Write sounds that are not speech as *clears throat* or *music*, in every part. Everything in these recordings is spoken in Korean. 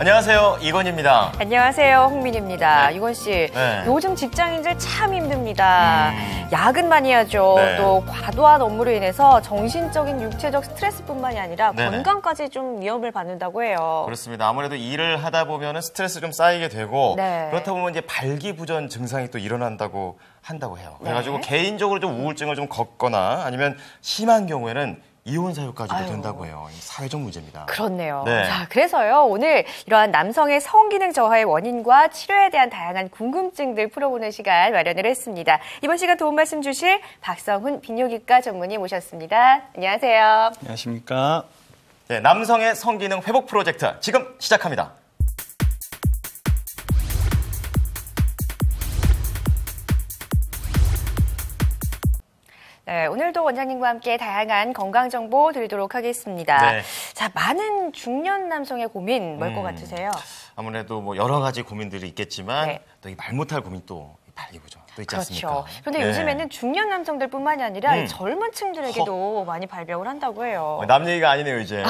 안녕하세요. 이건입니다. 안녕하세요. 홍민입니다. 네. 이건 씨, 네. 요즘 직장인들 참 힘듭니다. 음. 야근 많이 하죠. 네. 또 과도한 업무로 인해서 정신적인, 육체적 스트레스뿐만이 아니라 네, 네. 건강까지 좀 위험을 받는다고 해요. 그렇습니다. 아무래도 일을 하다 보면 스트레스 좀 쌓이게 되고 네. 그렇다 보면 이제 발기부전 증상이 또 일어난다고 한다고 해요. 네. 그래가지고 개인적으로 좀 우울증을 좀 걷거나 아니면 심한 경우에는 이혼 사유까지도 아유. 된다고 해요. 사회적 문제입니다. 그렇네요. 네. 자, 그래서요. 오늘 이러한 남성의 성기능 저하의 원인과 치료에 대한 다양한 궁금증들 풀어보는 시간 마련을 했습니다. 이번 시간 도움 말씀 주실 박성훈 비뇨기과 전문의 모셨습니다. 안녕하세요. 안녕하십니까. 네, 남성의 성기능 회복 프로젝트 지금 시작합니다. 네, 오늘도 원장님과 함께 다양한 건강 정보 드리도록 하겠습니다. 네. 자, 많은 중년 남성의 고민 뭘것 음, 같으세요? 아무래도 뭐 여러 가지 고민들이 있겠지만 네. 또말 못할 고민 또 발기부전 수도 지 그렇죠. 않습니까? 그런데 네. 요즘에는 중년 남성들뿐만이 아니라 음. 젊은 층들에게도 허. 많이 발병을 한다고 해요. 어, 남 얘기가 아니네요, 이제.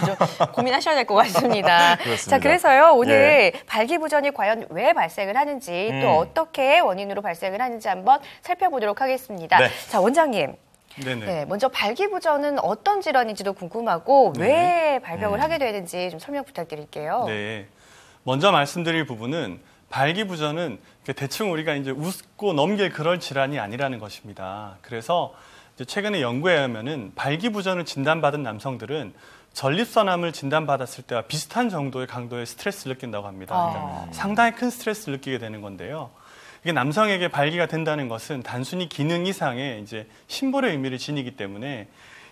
*laughs* 고민하셔야 될 것 같습니다. *laughs* 자, 그래서요. 오늘 예. 발기부전이 과연 왜 발생을 하는지 음. 또 어떻게 원인으로 발생을 하는지 한번 살펴보도록 하겠습니다. 네. 자, 원장님. 네네. 네, 먼저 발기부전은 어떤 질환인지도 궁금하고 네. 왜 발병을 음. 하게 되는지 좀 설명 부탁드릴게요. 네. 먼저 말씀드릴 부분은 발기부전은 대충 우리가 이제 웃고 넘길 그럴 질환이 아니라는 것입니다. 그래서 최근에 연구에 의하면은 발기부전을 진단받은 남성들은 전립선암을 진단받았을 때와 비슷한 정도의 강도의 스트레스를 느낀다고 합니다. 그러니까 아. 상당히 큰 스트레스를 느끼게 되는 건데요. 이게 남성에게 발기가 된다는 것은 단순히 기능 이상의 이제 심볼의 의미를 지니기 때문에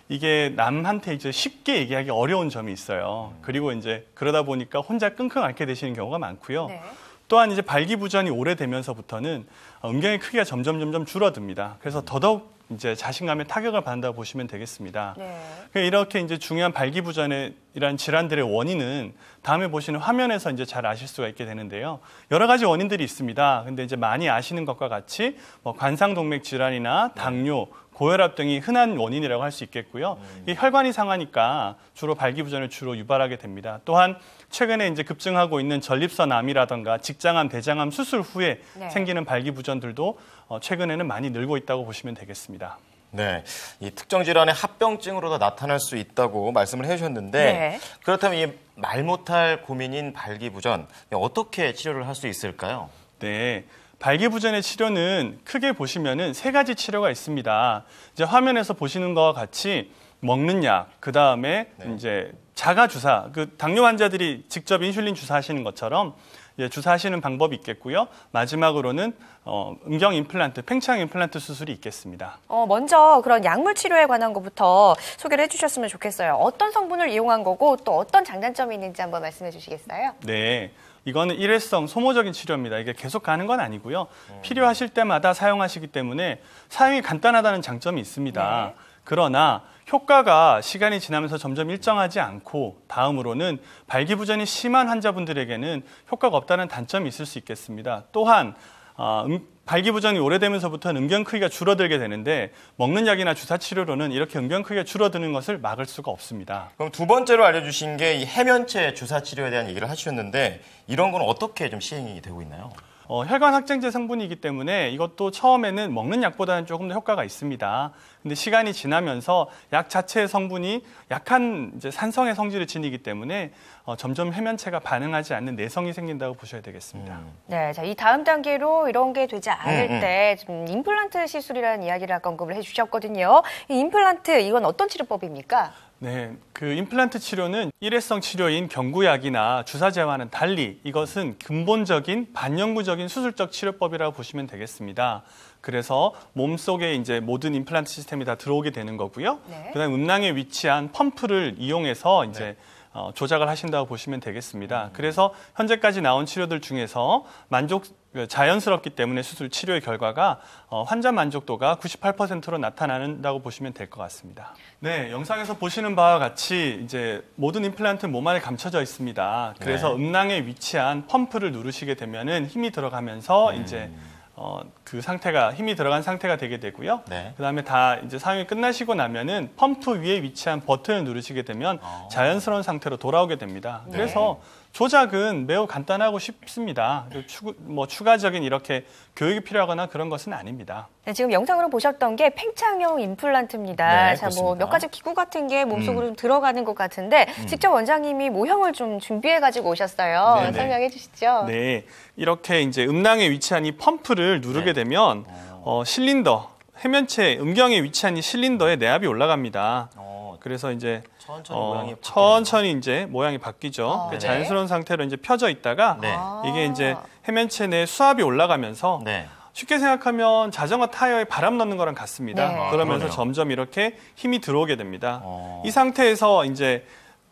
이게 남한테 이제 쉽게 얘기하기 어려운 점이 있어요. 그리고 이제 그러다 보니까 혼자 끙끙 앓게 되시는 경우가 많고요. 네. 또한 이제 발기부전이 오래되면서부터는 음경의 크기가 점점 점점 줄어듭니다. 그래서 더더욱 이제 자신감에 타격을 받는다 보시면 되겠습니다. 네. 그러니까 이렇게 이제 중요한 발기부전의 이런 질환들의 원인은 다음에 보시는 화면에서 이제 잘 아실 수가 있게 되는데요. 여러 가지 원인들이 있습니다. 근데 이제 많이 아시는 것과 같이 뭐 관상동맥 질환이나 당뇨, 고혈압 등이 흔한 원인이라고 할 수 있겠고요. 음. 이 혈관이 상하니까 주로 발기부전을 주로 유발하게 됩니다. 또한 최근에 이제 급증하고 있는 전립선암이라든가 직장암, 대장암 수술 후에 네. 생기는 발기부전들도 어, 최근에는 많이 늘고 있다고 보시면 되겠습니다. 네, 이 특정 질환의 합병증으로도 나타날 수 있다고 말씀을 해주셨는데 네. 그렇다면 이 말 못할 고민인 발기부전 어떻게 치료를 할 수 있을까요? 네. 발기부전의 치료는 크게 보시면은 세 가지 치료가 있습니다. 이제 화면에서 보시는 것과 같이 먹는 약, 그 다음에 네. 이제 자가 주사, 그 당뇨 환자들이 직접 인슐린 주사하시는 것처럼 예, 주사하시는 방법이 있겠고요. 마지막으로는 어, 음경 임플란트, 팽창 임플란트 수술이 있겠습니다. 어, 먼저 그런 약물 치료에 관한 것부터 소개를 해주셨으면 좋겠어요. 어떤 성분을 이용한 거고 또 어떤 장단점이 있는지 한번 말씀해 주시겠어요? 네. 이거는 일회성 소모적인 치료입니다. 이게 계속 가는 건 아니고요. 음. 필요하실 때마다 사용하시기 때문에 사용이 간단하다는 장점이 있습니다. 네. 그러나 효과가 시간이 지나면서 점점 일정하지 않고 다음으로는 발기부전이 심한 환자분들에게는 효과가 없다는 단점이 있을 수 있겠습니다. 또한 어, 음, 발기부전이 오래되면서부터 음경 크기가 줄어들게 되는데 먹는 약이나 주사 치료로는 이렇게 음경 크기가 줄어드는 것을 막을 수가 없습니다. 그럼 두 번째로 알려주신 게 이 해면체 주사 치료에 대한 얘기를 하셨는데 이런 건 어떻게 좀 시행이 되고 있나요? 어, 혈관 확장제 성분이기 때문에 이것도 처음에는 먹는 약보다는 조금 더 효과가 있습니다. 근데 시간이 지나면서 약 자체의 성분이 약한 이제 산성의 성질을 지니기 때문에 어, 점점 해면체가 반응하지 않는 내성이 생긴다고 보셔야 되겠습니다. 음. 네, 자, 이 다음 단계로 이런 게 되지 않을 음, 음. 때좀 임플란트 시술이라는 이야기를 아까 언급을 해주셨거든요. 임플란트 이건 어떤 치료법입니까? 네, 그 임플란트 치료는 일회성 치료인 경구약이나 주사제와는 달리 이것은 근본적인 반영구적인 수술적 치료법이라고 보시면 되겠습니다. 그래서 몸 속에 이제 모든 임플란트 시스템이 다 들어오게 되는 거고요. 네. 그다음 음낭에 위치한 펌프를 이용해서 이제 네. 어, 조작을 하신다고 보시면 되겠습니다. 음. 그래서 현재까지 나온 치료들 중에서 만족 그 자연스럽기 때문에 수술 치료의 결과가 어, 환자 만족도가 98%로 나타난다고 보시면 될 것 같습니다. 네, 영상에서 보시는 바와 같이 이제 모든 임플란트 몸 안에 감춰져 있습니다. 그래서 네. 음낭에 위치한 펌프를 누르시게 되면은 힘이 들어가면서 음. 이제 어, 그 상태가 힘이 들어간 상태가 되게 되고요. 네. 그다음에 다 이제 사용이 끝나시고 나면은 펌프 위에 위치한 버튼을 누르시게 되면 어. 자연스러운 상태로 돌아오게 됩니다. 네. 그래서 조작은 매우 간단하고 쉽습니다. 추, 뭐 추가적인 이렇게 교육이 필요하거나 그런 것은 아닙니다. 네, 지금 영상으로 보셨던 게 팽창형 임플란트입니다. 네, 자, 뭐 몇 가지 기구 같은 게 몸속으로 음. 들어가는 것 같은데 음. 직접 원장님이 모형을 좀 준비해 가지고 오셨어요. 네네. 네. 설명해 주시죠. 네, 이렇게 이제 음낭에 위치한 이 펌프를 누르게 네. 되면 어, 어 실린더 해면체 음경에 위치한 이 실린더에 내압이 올라갑니다. 오. 어. 그래서 이제 천천히 어, 모양이 천천히 이제 모양이 바뀌죠. 아, 그 네. 자연스러운 상태로 이제 펴져 있다가 네. 아. 이게 이제 해면체 내 수압이 올라가면서 네. 쉽게 생각하면 자전거 타이어에 바람 넣는 거랑 같습니다. 네. 아, 그러면서 아, 점점 이렇게 힘이 들어오게 됩니다. 어. 이 상태에서 이제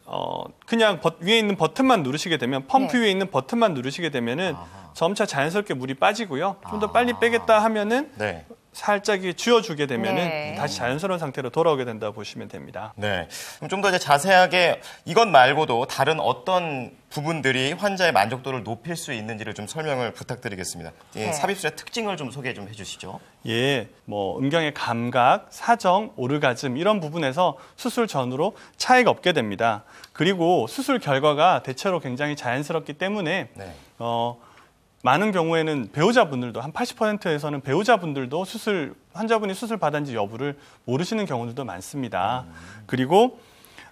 어, 그냥 버, 위에 있는 버튼만 누르시게 되면 펌프 네. 위에 있는 버튼만 누르시게 되면은 아 점차 자연스럽게 물이 빠지고요. 좀더 아. 빨리 빼겠다 하면은 네. 살짝 쥐어주게 되면 네. 다시 자연스러운 상태로 돌아오게 된다 고 보시면 됩니다. 네. 좀 더 자세하게 이것 말고도 다른 어떤 부분들이 환자의 만족도를 높일 수 있는지를 좀 설명을 부탁드리겠습니다. 예, 네. 삽입술의 특징을 좀 소개 좀 해주시죠. 예, 뭐 음경의 감각, 사정, 오르가즘 이런 부분에서 수술 전후로 차이가 없게 됩니다. 그리고 수술 결과가 대체로 굉장히 자연스럽기 때문에 네. 어. 많은 경우에는 배우자분들도 한 80%에서는 배우자분들도 수술 환자분이 수술 받은지 여부를 모르시는 경우들도 많습니다. 음. 그리고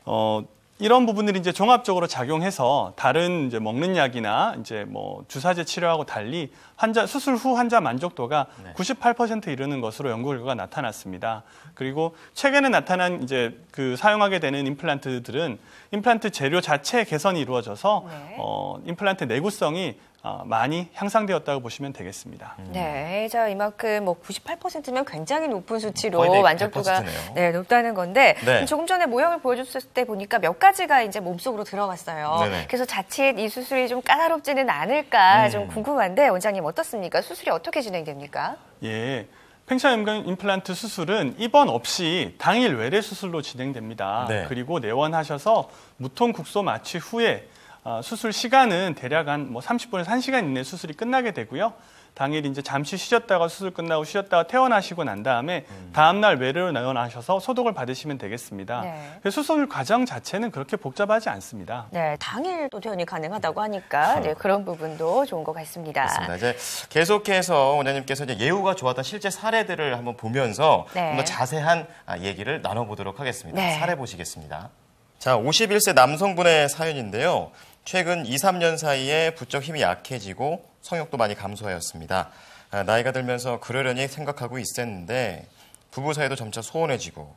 어 이런 부분을 이제 종합적으로 작용해서 다른 이제 먹는 약이나 이제 뭐 주사제 치료하고 달리 환자 수술 후 환자 만족도가 네. 98% 이르는 것으로 연구 결과가 나타났습니다. 그리고 최근에 나타난 이제 그 사용하게 되는 임플란트들은 임플란트 재료 자체 개선이 이루어져서 네. 어 임플란트 내구성이 어, 많이 향상되었다고 보시면 되겠습니다. 음. 네, 자 이만큼 뭐 98%면 굉장히 높은 수치로 네, 만족도가 네, 높다는 건데 네. 조금 전에 모형을 보여줬을 때 보니까 몇 가지가 이제 몸속으로 들어갔어요. 네네. 그래서 자칫 이 수술이 좀 까다롭지는 않을까 음. 좀 궁금한데 원장님 어떻습니까? 수술이 어떻게 진행됩니까? 예. 팽창 음근 임플란트 수술은 입원 없이 당일 외래 수술로 진행됩니다. 네. 그리고 내원하셔서 무통 국소 마취 후에 어, 수술 시간은 대략 한 뭐 30분에서 1시간 이내 수술이 끝나게 되고요. 당일 이제 잠시 쉬셨다가 수술 끝나고 쉬었다가 퇴원하시고 난 다음에 음. 다음날 외래로 나원하셔서 소독을 받으시면 되겠습니다. 네. 수술 과정 자체는 그렇게 복잡하지 않습니다. 네, 당일또 퇴원이 가능하다고 하니까 네, 그런 부분도 좋은 것 같습니다. 그습니다 이제 계속해서 원장님께서 이제 예우가 좋았던 실제 사례들을 한번 보면서 네. 좀더 자세한 아, 얘기를 나눠보도록 하겠습니다. 네. 사례 보시겠습니다. 자, 51세 남성분의 사연인데요. 최근 2, 3년 사이에 부쩍 힘이 약해지고 성욕도 많이 감소하였습니다. 아, 나이가 들면서 그러려니 생각하고 있었는데 부부 사이도 점차 소원해지고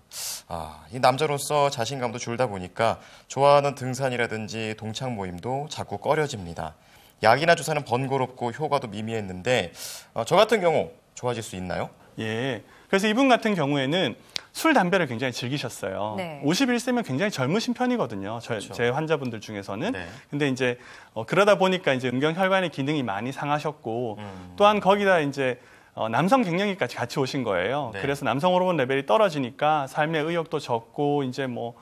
아, 이 남자로서 자신감도 줄다 보니까 좋아하는 등산이라든지 동창 모임도 자꾸 꺼려집니다. 약이나 주사는 번거롭고 효과도 미미했는데 어, 저 같은 경우 좋아질 수 있나요? 예. 그래서 이분 같은 경우에는 술, 담배를 굉장히 즐기셨어요. 네. 51세면 굉장히 젊으신 편이거든요. 저, 그렇죠. 제 환자분들 중에서는. 네. 근데 이제 어, 그러다 보니까 이제 음경혈관의 기능이 많이 상하셨고 음. 또한 거기다 이제 어, 남성 갱년기까지 같이 오신 거예요. 네. 그래서 남성 호르몬 레벨이 떨어지니까 삶의 의욕도 적고 이제 뭐,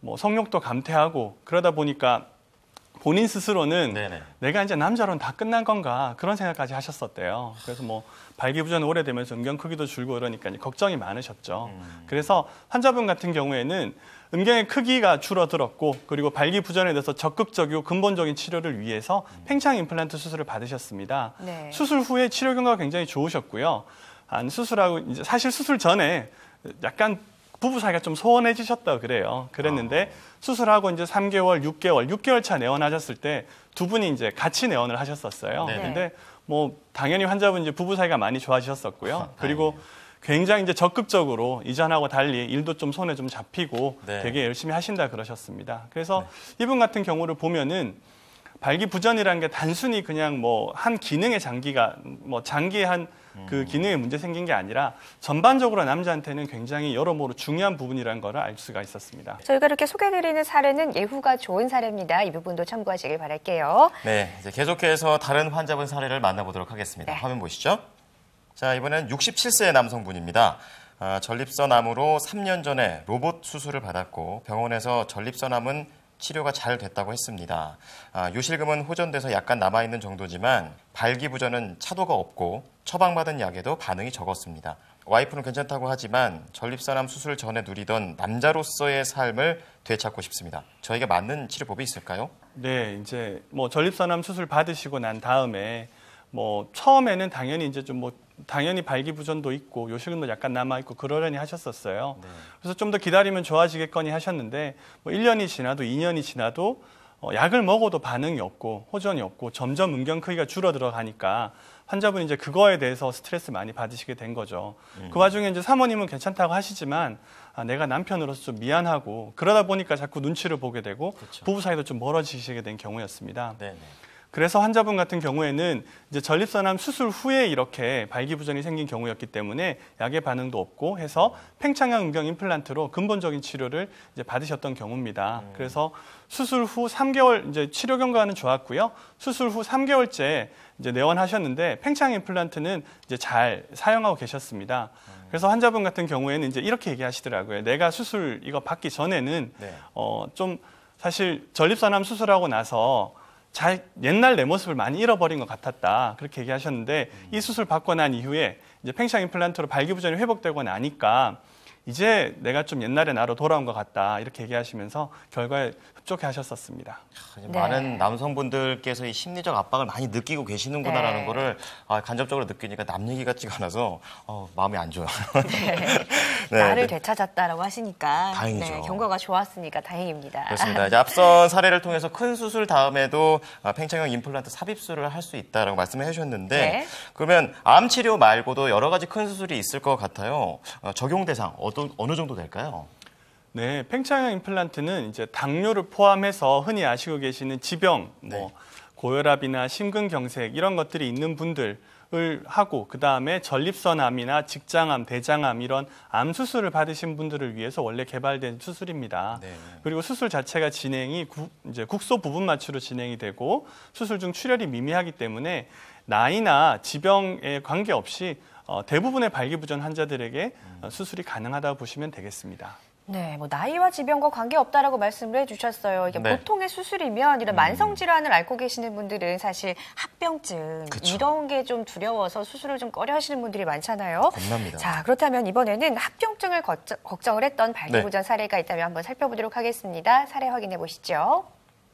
뭐 성욕도 감퇴하고 그러다 보니까 본인 스스로는 네네. 내가 이제 남자로는 다 끝난 건가 그런 생각까지 하셨었대요. 그래서 뭐 발기부전 오래되면서 음경 크기도 줄고 그러니까 걱정이 많으셨죠. 음. 그래서 환자분 같은 경우에는 음경의 크기가 줄어들었고 그리고 발기부전에 대해서 적극적이고 근본적인 치료를 위해서 음. 팽창 임플란트 수술을 받으셨습니다. 네. 수술 후에 치료 경과가 굉장히 좋으셨고요. 수술하고 이제 사실 수술 전에 약간 부부 사이가 좀 소원해지셨다 그래요. 그랬는데 아. 수술하고 이제 3개월, 6개월, 6개월 차 내원하셨을 때 두 분이 이제 같이 내원을 하셨었어요. 네. 근데 뭐 당연히 환자분 이제 부부 사이가 많이 좋아지셨었고요. 아, 그리고 굉장히 이제 적극적으로 이전하고 달리 일도 좀 손에 좀 잡히고 네. 되게 열심히 하신다 그러셨습니다. 그래서 네. 이분 같은 경우를 보면은 발기부전이라는 게 단순히 그냥 뭐 한 기능의 장기가 뭐 장기의 한그 기능에 문제 생긴 게 아니라 전반적으로 남자한테는 굉장히 여러모로 중요한 부분이라는 걸 알 수가 있었습니다. 저희가 이렇게 소개드리는 해 사례는 예후가 좋은 사례입니다. 이 부분도 참고하시길 바랄게요. 네, 이제 계속해서 다른 환자분 사례를 만나보도록 하겠습니다. 네. 화면 보시죠. 자, 이번엔 6 7세 남성분입니다. 아, 전립선암으로 3년 전에 로봇 수술을 받았고 병원에서 전립선암은 치료가 잘 됐다고 했습니다. 아, 요실금은 호전돼서 약간 남아있는 정도지만 발기부전은 차도가 없고 처방받은 약에도 반응이 적었습니다. 와이프는 괜찮다고 하지만 전립선암 수술 전에 누리던 남자로서의 삶을 되찾고 싶습니다. 저에게 맞는 치료법이 있을까요? 네, 이제 뭐 전립선암 수술 받으시고 난 다음에 뭐 처음에는 당연히 이제 좀 뭐 당연히 발기부전도 있고 요식은도 약간 남아 있고 그러려니 하셨었어요. 네. 그래서 좀 더 기다리면 좋아지겠거니 하셨는데 뭐 1년이 지나도 2년이 지나도 어, 약을 먹어도 반응이 없고 호전이 없고 점점 음경 크기가 줄어들어 가니까 환자분이 이제 그거에 대해서 스트레스 많이 받으시게 된 거죠. 음. 그 와중에 이제 사모님은 괜찮다고 하시지만 아, 내가 남편으로서 좀 미안하고 그러다 보니까 자꾸 눈치를 보게 되고 그렇죠. 부부 사이도 좀 멀어지시게 된 경우였습니다. 네네. 그래서 환자분 같은 경우에는 이제 전립선암 수술 후에 이렇게 발기부전이 생긴 경우였기 때문에 약의 반응도 없고 해서 팽창형 음경 임플란트로 근본적인 치료를 이제 받으셨던 경우입니다. 음. 그래서 수술 후 3개월 이제 치료 경과는 좋았고요. 수술 후 3개월째 이제 내원하셨는데 팽창 임플란트는 이제 잘 사용하고 계셨습니다. 음. 그래서 환자분 같은 경우에는 이제 이렇게 얘기하시더라고요. 내가 수술 이거 받기 전에는 네. 어좀 사실 전립선암 수술하고 나서 잘 옛날 내 모습을 많이 잃어버린 것 같았다 그렇게 얘기하셨는데 음. 이 수술 받고 난 이후에 이제 팽창 임플란트로 발기부전이 회복되고 나니까 이제 내가 좀 옛날의 나로 돌아온 것 같다 이렇게 얘기하시면서 결과에 흡족해 하셨었습니다. 아, 네. 많은 남성분들께서 이 심리적 압박을 많이 느끼고 계시는구나라는 네. 거를 아, 간접적으로 느끼니까 남 얘기 같지가 않아서 어, 마음이 안 좋아요. 네. *laughs* 나를 네, 네. 되찾았다라고 하시니까 다행이죠. 네, 경과가 좋았으니까 다행입니다. 그렇습니다. 이제 앞선 사례를 통해서 큰 수술 다음에도 아, 팽창형 임플란트 삽입술을 할 수 있다라고 말씀을 해주셨는데 그러면 암 치료 말고도 여러 가지 큰 수술이 있을 것 같아요. 어, 적용 대상 어떤 어떤 어느 정도 될까요? 네, 팽창형 임플란트는 이제 당뇨를 포함해서 흔히 아시고 계시는 지병, 뭐 네. 고혈압이나 심근경색 이런 것들이 있는 분들 을 하고 그 다음에 전립선암이나 직장암, 대장암 이런 암 수술을 받으신 분들을 위해서 원래 개발된 수술입니다. 네. 그리고 수술 자체가 진행이 구, 이제 국소 부분 마취로 진행이 되고 수술 중 출혈이 미미하기 때문에 나이나 지병에 관계없이 어, 대부분의 발기부전 환자들에게 어, 수술이 가능하다 고 보시면 되겠습니다. 네, 뭐 나이와 질병과 관계없다라고 말씀을 해주셨어요. 이게 네. 보통의 수술이면 이런 음. 만성 질환을 앓고 계시는 분들은 사실 합병증 그쵸. 이런 게 좀 두려워서 수술을 좀 꺼려하시는 분들이 많잖아요. 겁납니다. 자, 그렇다면 이번에는 합병증을 걱정, 을 했던 네. 발기부전 네. 사례가 있다면 한번 살펴보도록 하겠습니다. 사례 확인해 보시죠.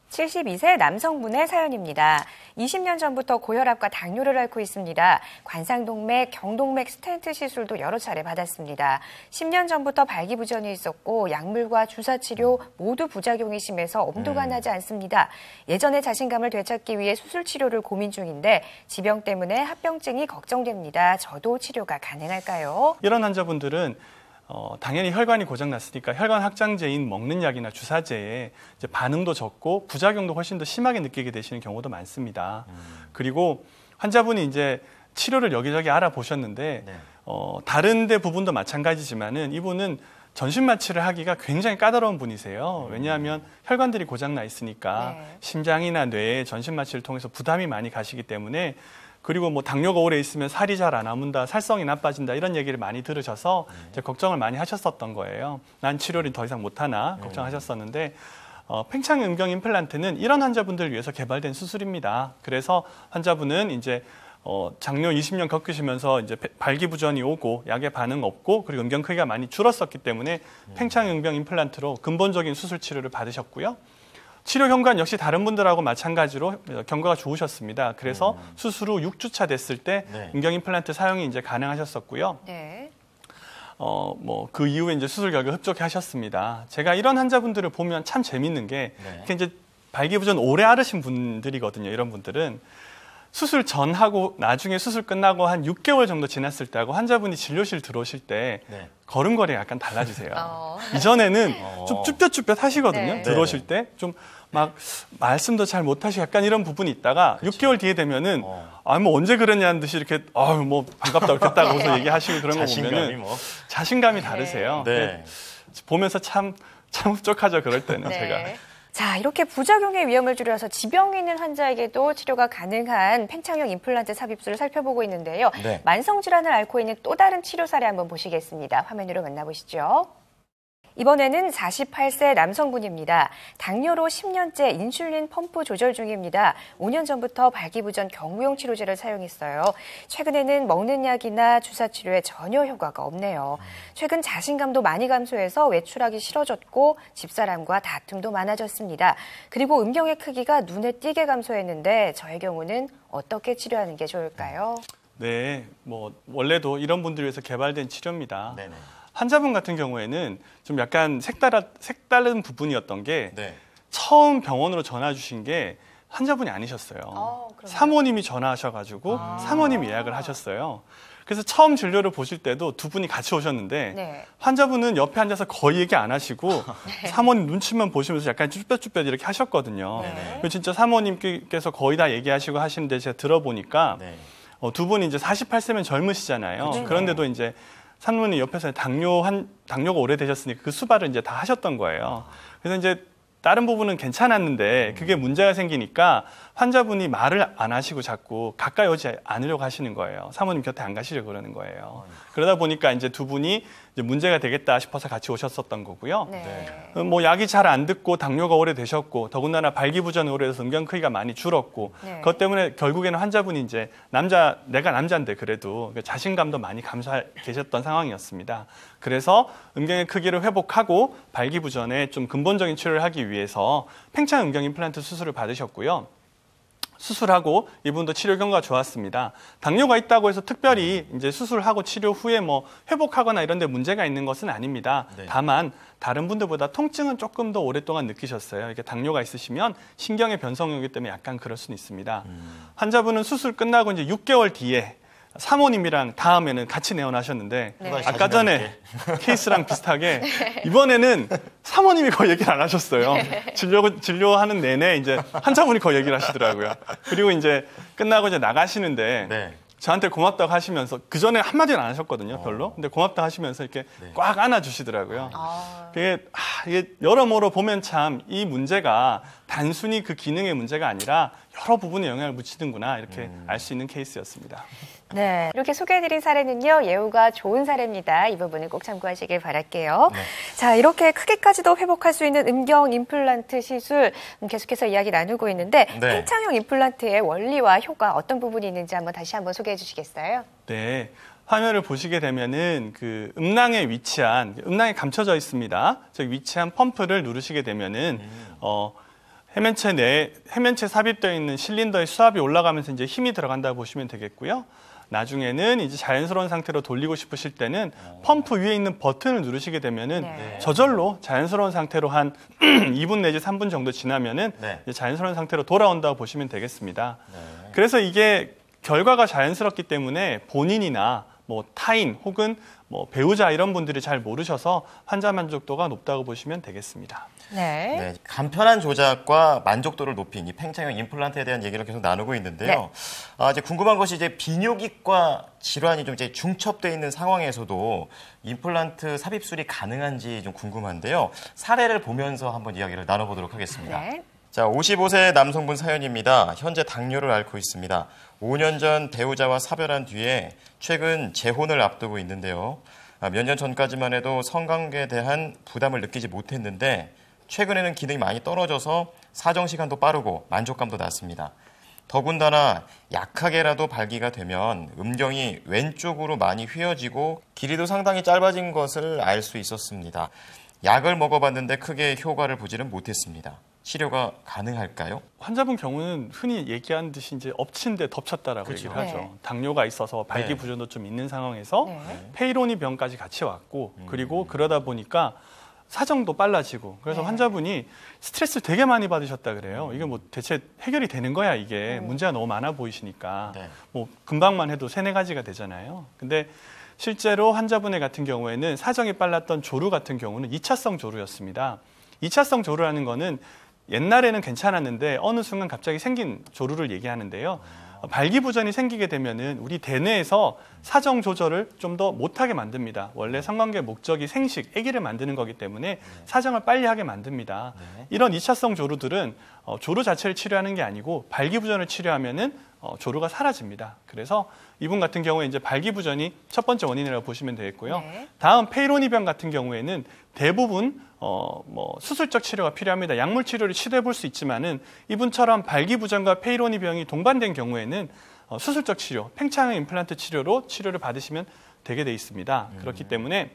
72세 남성분의 사연입니다. 20년 전부터 고혈압과 당뇨를 앓고 있습니다. 관상동맥, 경동맥 스탠트 시술도 여러 차례 받았습니다. 10년 전부터 발기부전이 있었고 약물과 주사치료 모두 부작용이 심해서 엄두가 음. 나지 않습니다. 예전의 자신감을 되찾기 위해 수술치료를 고민 중인데 지병 때문에 합병증이 걱정됩니다. 저도 치료가 가능할까요? 이런 환자분들은 어, 당연히 혈관이 고장났으니까 혈관 확장제인 먹는 약이나 주사제에 반응도 적고 부작용도 훨씬 더 심하게 느끼게 되시는 경우도 많습니다. 음. 그리고 환자분이 이제 치료를 여기저기 알아보셨는데 네. 어, 다른 데 부분도 마찬가지지만은 이분은 전신 마취를 하기가 굉장히 까다로운 분이세요. 음. 왜냐하면 혈관들이 고장 나 있으니까 네. 심장이나 뇌에 전신 마취를 통해서 부담이 많이 가시기 때문에 그리고 뭐 당뇨가 오래 있으면 살이 잘 안 아문다, 살성이 나빠진다 이런 얘기를 많이 들으셔서 네. 걱정을 많이 하셨었던 거예요. 난 치료를 더 이상 못하나 걱정하셨었는데 어, 팽창 음경 임플란트는 이런 환자분들을 위해서 개발된 수술입니다. 그래서 환자분은 이제 어, 장료 20년 겪으시면서 이제 발기부전이 오고 약에 반응 없고 그리고 음경 크기가 많이 줄었었기 때문에 네. 팽창 음경 임플란트로 근본적인 수술 치료를 받으셨고요. 치료 경과는 역시 다른 분들하고 마찬가지로 경과가 좋으셨습니다. 그래서 음. 수술 후 6주차 됐을 때 네. 인경 임플란트 사용이 이제 가능하셨었고요. 네. 어, 뭐, 그 이후에 이제 수술 결과 흡족하셨습니다. 해 제가 이런 환자분들을 보면 참 재밌는 게, 네. 이제 발기부전 오래 앓으신 분들이거든요, 이런 분들은. 수술 전하고 나중에 수술 끝나고 한 6개월 정도 지났을 때하고 환자분이 진료실 들어오실 때 네. 걸음걸이 약간 달라지세요. 어. 이전에는 어. 좀 쭈뼛쭈뼛 하시거든요. 네. 들어오실 때좀 막 말씀도 잘 못하시고 약간 이런 부분이 있다가 그치. 6개월 뒤에 되면은 어. 아뭐 언제 그랬냐는 듯이 이렇게 아유 뭐 반갑다 그랬다 고러서 *laughs* 네. 얘기하시고 그런 거 보면은 뭐. 자신감이 다르세요. 네. 네. 네. 보면서 참 참 흡족하죠 그럴 때는 네. 제가. 자, 이렇게 부작용의 위험을 줄여서 지병 이 있는 환자에게도 치료가 가능한 팽창형 임플란트 삽입술을 살펴보고 있는데요. 네. 만성 질환을 앓고 있는 또 다른 치료 사례 한번 보시겠습니다. 화면으로 만나보시죠. 이번에는 48세 남성분입니다. 당뇨로 10년째 인슐린 펌프 조절 중입니다. 5년 전부터 발기부전 경구용 치료제를 사용했어요. 최근에는 먹는 약이나 주사 치료에 전혀 효과가 없네요. 최근 자신감도 많이 감소해서 외출하기 싫어졌고 집사람과 다툼도 많아졌습니다. 그리고 음경의 크기가 눈에 띄게 감소했는데 저의 경우는 어떻게 치료하는 게 좋을까요? 네, 뭐 원래도 이런 분들 위해서 개발된 치료입니다. 네네. 환자분 같은 경우에는 좀 약간 색달아, 색다른 부분이었던 게 네. 처음 병원으로 전화 주신 게 환자분이 아니셨어요. 아, 사모님이 전화하셔가지고 아. 사모님 예약을 하셨어요. 그래서 처음 진료를 보실 때도 두 분이 같이 오셨는데 네. 환자분은 옆에 앉아서 거의 얘기 안 하시고 *laughs* 네. 사모님 눈치만 보시면서 약간 쭈뼛쭈뼛 이렇게 하셨거든요. 네. 진짜 사모님께서 거의 다 얘기하시고 하시는데 제가 들어보니까 네. 어, 두 분이 이제 48세면 젊으시잖아요. 그런데도 이제 상무님 옆에서 당뇨 한 당뇨가 오래되셨으니까 그 수발을 이제 다 하셨던 거예요. 그래서 이제 다른 부분은 괜찮았는데 그게 문제가 생기니까 환자분이 말을 안 하시고 자꾸 가까이 오지 않으려고 하시는 거예요. 사모님 곁에 안 가시려고 그러는 거예요. 그러다 보니까 이제 두 분이 이제 문제가 되겠다 싶어서 같이 오셨었던 거고요. 네. 음, 뭐 약이 잘 안 듣고 당뇨가 오래 되셨고 더군다나 발기부전이 오래돼서 음경 크기가 많이 줄었고 네. 그것 때문에 결국에는 환자분이 이제 남자 내가 남자인데 그래도 그 자신감도 많이 감사 계셨던 상황이었습니다. 그래서 음경의 크기를 회복하고 발기부전에 좀 근본적인 치료를 하기 위해서 팽창 음경 임플란트 수술을 받으셨고요. 수술하고 이분도 치료 경과 좋았습니다. 당뇨가 있다고 해서 특별히 이제 수술하고 치료 후에 뭐 회복하거나 이런 데 문제가 있는 것은 아닙니다. 네. 다만 다른 분들보다 통증은 조금 더 오랫동안 느끼셨어요. 이게 당뇨가 있으시면 신경의 변성이기 때문에 약간 그럴 수는 있습니다. 음. 환자분은 수술 끝나고 이제 6개월 뒤에 사모님이랑 다음에는 같이 내원하셨는데 네. 아까 전에 *laughs* 케이스랑 비슷하게 *laughs* 네. 이번에는 사모님이 거의 얘기를 안 하셨어요. 네. 진료 진료하는 내내 이제 환자분이 거의 얘기를 하시더라고요. 그리고 이제 끝나고 이제 나가시는데 네. 저한테 고맙다고 하시면서 그 전에 한마디는 안 하셨거든요, 어. 별로. 근데 고맙다 하시면서 이렇게 네. 꽉 안아주시더라고요. 아. 그게 아, 이게 여러모로 보면 참 이 문제가 단순히 그 기능의 문제가 아니라 여러 부분에 영향을 미치는구나 이렇게 음. 알수 있는 케이스였습니다. 네, 이렇게 소개해드린 사례는요 예우가 좋은 사례입니다. 이 부분을 꼭 참고하시길 바랄게요. 네. 자, 이렇게 크기까지도 회복할 수 있는 음경 임플란트 시술 음, 계속해서 이야기 나누고 있는데 네. 팽창형 임플란트의 원리와 효과 어떤 부분이 있는지 한번 다시 한번 소개해주시겠어요? 네. 화면을 보시게 되면은 그 음낭에 위치한 음낭에 감춰져 있습니다. 즉 위치한 펌프를 누르시게 되면은 음. 어 해면체 내 해면체 삽입되어 있는 실린더의 수압이 올라가면서 이제 힘이 들어간다 고 보시면 되겠고요. 나중에는 이제 자연스러운 상태로 돌리고 싶으실 때는 펌프 위에 있는 버튼을 누르시게 되면은 네. 저절로 자연스러운 상태로 한 2분 *clears throat* 내지 3분 정도 지나면은 네. 자연스러운 상태로 돌아온다고 보시면 되겠습니다. 네. 그래서 이게 결과가 자연스럽기 때문에 본인이나 뭐 타인 혹은 뭐 배우자 이런 분들이 잘 모르셔서 환자 만족도가 높다고 보시면 되겠습니다. 네. 네 간편한 조작과 만족도를 높인 이 팽창형 임플란트에 대한 얘기를 계속 나누고 있는데요. 네. 아, 이제 궁금한 것이 이제 비뇨기과 질환이 좀 이제 중첩돼 있는 상황에서도 임플란트 삽입술이 가능한지 좀 궁금한데요. 사례를 보면서 한번 이야기를 나눠보도록 하겠습니다. 네. 자, 55세 남성분 사연입니다. 현재 당뇨를 앓고 있습니다. 5년 전 배우자와 사별한 뒤에 최근 재혼을 앞두고 있는데요. 아, 몇년 전까지만 해도 성관계에 대한 부담을 느끼지 못했는데 최근에는 기능이 많이 떨어져서 사정 시간도 빠르고 만족감도 낮습니다. 더군다나 약하게라도 발기가 되면 음경이 왼쪽으로 많이 휘어지고 길이도 상당히 짧아진 것을 알 수 있었습니다. 약을 먹어봤는데 크게 효과를 보지는 못했습니다. 치료가 가능할까요? 환자분 경우는 흔히 얘기한 듯이 이제 엎친 데 덮쳤다라고 그렇죠. 얘기 하죠. 네. 당뇨가 있어서 발기부전도 네. 좀 있는 상황에서 네. 페이로니 병까지 같이 왔고 음. 그리고 그러다 보니까 사정도 빨라지고 그래서 네. 환자분이 스트레스 를 되게 많이 받으셨다 그래요. 음. 이게 뭐 대체 해결이 되는 거야 이게 음. 문제가 너무 많아 보이시니까 네. 뭐 금방만 해도 세네 가지가 되잖아요. 근데 실제로 환자분의 같은 경우에는 사정이 빨랐던 조루 같은 경우는 이차성 조루였습니다. 이차성 조루라는 거는 옛날에는 괜찮았는데 어느 순간 갑자기 생긴 조류를 얘기하는데요. 발기부전이 생기게 되면은 우리 대뇌에서 사정 조절을 좀 더 못하게 만듭니다. 원래 성관계 목적이 생식, 아기를 만드는 거기 때문에 사정을 빨리 하게 만듭니다. 네. 이런 이차성 조류들은조류 어, 자체를 치료하는 게 아니고 발기부전을 치료하면은 어, 조류가 사라집니다. 그래서 이분 같은 경우에 이제 발기부전이 첫 번째 원인이라고 보시면 되겠고요. 네. 다음 페이로니병 같은 경우에는 대부분 어, 뭐 수술적 치료가 필요합니다. 약물 치료를 시도해 볼 수 있지만은 이분처럼 발기부전과 페이로니병이 동반된 경우에는 어, 수술적 치료, 팽창형 임플란트 치료로 치료를 받으시면 되게 돼 있습니다. 음. 그렇기 때문에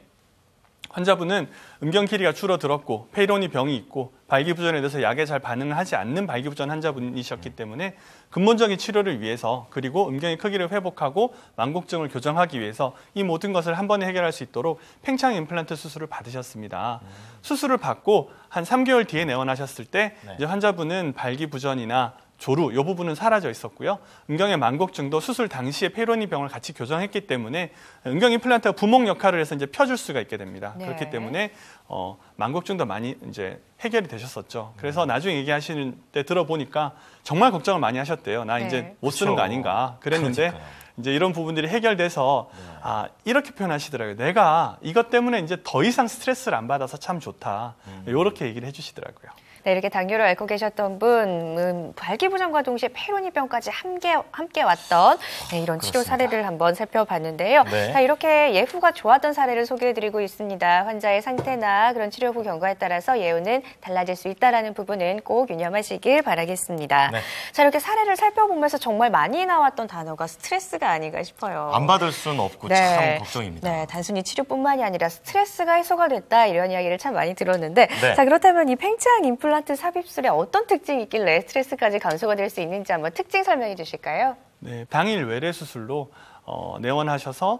환자분은 음경 길이가 줄어들었고 페이론이 병이 있고 발기부전에 대해서 약에 잘반응 하지 않는 발기부전 환자분이셨기 때문에 근본적인 치료를 위해서 그리고 음경의 크기를 회복하고 만곡증을 교정하기 위해서 이 모든 것을 한 번에 해결할 수 있도록 팽창 임플란트 수술을 받으셨습니다. 음. 수술을 받고 한 3개월 뒤에 내원하셨을 때 네. 이제 환자분은 발기부전이나 조루 이 부분은 사라져 있었고요. 은경의 만곡증도 수술 당시에 페로니 병을 같이 교정했기 때문에 은경 임플란트가 부목 역할을 해서 이제 펴줄 수가 있게 됩니다. 네. 그렇기 때문에 어, 만곡증도 많이 이제 해결이 되셨었죠. 그래서 음. 나중에 얘기하시는 때 들어보니까 정말 걱정을 많이 하셨대요. 나 이제 네. 못 쓰는 거 아닌가 그랬는데 그러니까요. 이제 이런 부분들이 해결돼서 네. 아 이렇게 표현하시더라고요. 내가 이것 때문에 이제 더 이상 스트레스를 안 받아서 참 좋다. 음. 이렇게 얘기를 해주시더라고요. 네, 이렇게 당뇨를 앓고 계셨던 분, 음, 발기부전과 동시에 폐로니병까지 함께 함께 왔던 네, 이런 그렇습니다. 치료 사례를 한번 살펴봤는데요. 네. 자, 이렇게 예후가 좋았던 사례를 소개해드리고 있습니다. 환자의 상태나 그런 치료 후 경과에 따라서 예후는 달라질 수있다는 부분은 꼭 유념하시길 바라겠습니다. 네. 자, 이렇게 사례를 살펴보면서 정말 많이 나왔던 단어가 스트레스가 아닌가 싶어요. 안 받을 수는 없고 네. 참 걱정입니다. 네, 단순히 치료뿐만이 아니라 스트레스가 해소가 됐다 이런 이야기를 참 많이 들었는데, 네. 자 그렇다면 이 팽창 인플 임플란트 삽입술에 어떤 특징이 있길래 스트레스까지 감소가 될 수 있는지 한번 특징 설명해 주실까요? 네, 당일 외래 수술로 어, 내원하셔서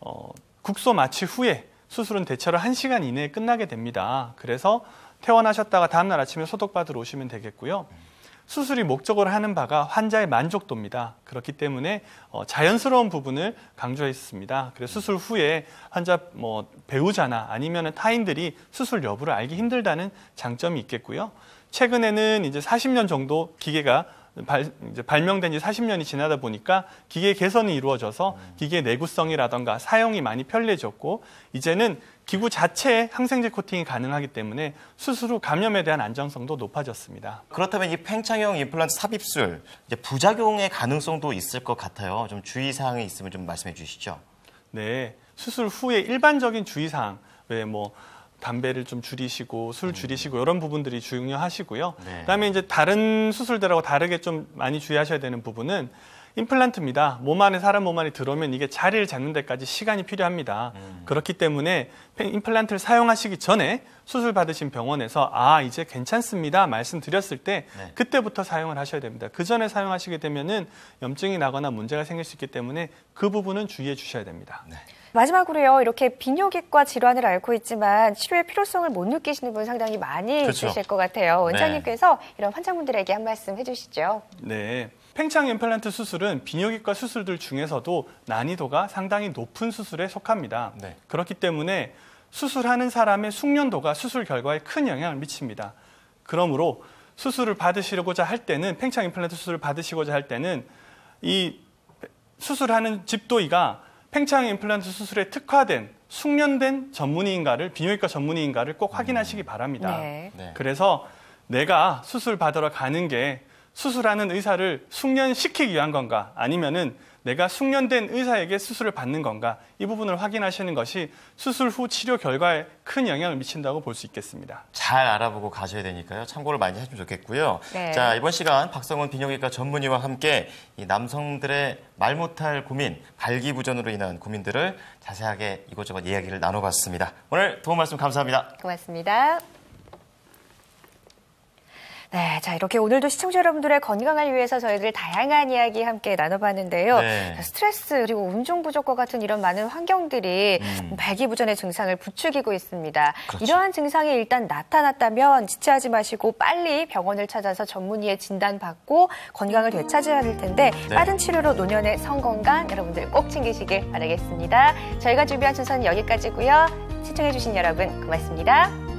어, 국소 마취 후에 수술은 대체로 한시간 이내에 끝나게 됩니다. 그래서 퇴원하셨다가 다음날 아침에 소독받으러 오시면 되겠고요. 수술이 목적으로 하는 바가 환자의 만족도입니다. 그렇기 때문에 어, 자연스러운 부분을 강조했습니다. 그래서 수술 후에 환자 뭐 배우자나 아니면 타인들이 수술 여부를 알기 힘들다는 장점이 있겠고요. 최근에는 이제 40년 정도 기계가 발, 명된지 40년이 지나다 보니까 기계 개선이 이루어져서 기계 내구성이라던가 사용이 많이 편리해졌고 이제는 기구 자체에 항생제 코팅이 가능하기 때문에 스스로 감염에 대한 안정성도 높아졌습니다. 그렇다면 이 팽창형 임플란트 삽입술 부작용의 가능성도 있을 것 같아요. 좀 주의사항이 있으면 좀 말씀해 주시죠. 네, 수술 후에 일반적인 주의사항, 왜뭐 담배를 좀 줄이시고 술 음. 줄이시고 이런 부분들이 중요하시고요. 네. 그다음에 이제 다른 수술들하고 다르게 좀 많이 주의하셔야 되는 부분은 임플란트입니다. 몸 안에 사람 몸 안에 들어오면 이게 자리를 잡는 데까지 시간이 필요합니다. 음. 그렇기 때문에 임플란트를 사용하시기 전에 수술 받으신 병원에서 아 이제 괜찮습니다 말씀드렸을 때 네. 그때부터 사용을 하셔야 됩니다. 그 전에 사용하시게 되면은 염증이 나거나 문제가 생길 수 있기 때문에 그 부분은 주의해 주셔야 됩니다. 네. 마지막으로요. 이렇게 비뇨기과 질환을 앓고 있지만 치료의 필요성을 못 느끼시는 분 상당히 많이 그렇죠. 있으실 것 같아요. 네. 원장님께서 네. 이런 환자분들에게 한 말씀 해주시죠. 네. 팽창 임플란트 수술은 비뇨기과 수술들 중에서도 난이도가 상당히 높은 수술에 속합니다. 네. 그렇기 때문에 수술하는 사람의 숙련도가 수술 결과에 큰 영향을 미칩니다. 그러므로 수술을 받으시고자할 때는 팽창 임플란트 수술을 받으시고자 할 때는 이 수술하는 집도의가 팽창 임플란트 수술에 특화된 숙련된 전문의인가를 비뇨기과 전문의인가를 꼭 확인하시기 음. 바랍니다. 네. 네. 그래서 내가 수술 받으러 가는 게 수술하는 의사를 숙련시키기 위한 건가 아니면은 내가 숙련된 의사에게 수술을 받는 건가 이 부분을 확인하시는 것이 수술 후 치료 결과에 큰 영향을 미친다고 볼 수 있겠습니다. 잘 알아보고 가셔야 되니까요. 참고를 많이 하시면 좋겠고요. 네. 자 이번 시간 박성훈 비뇨기과 전문의와 함께 이 남성들의 말 못할 고민, 발기부전으로 인한 고민들을 자세하게 이것저것 이야기를 나눠봤습니다. 오늘 도움 말씀 감사합니다. 고맙습니다. 네, 자 이렇게 오늘도 시청자 여러분들의 건강을 위해서 저희들 다양한 이야기 함께 나눠봤는데요. 네. 스트레스 그리고 운종 부족과 같은 이런 많은 환경들이 음. 발기부전의 증상을 부추기고 있습니다. 그렇죠. 이러한 증상이 일단 나타났다면 지체하지 마시고 빨리 병원을 찾아서 전문의의 진단 받고 건강을 되찾아야 될 텐데 네. 빠른 치료로 노년의 성건강 여러분들 꼭 챙기시길 바라겠습니다. 저희가 준비한 순서는 여기까지고요. 시청해주신 여러분 고맙습니다.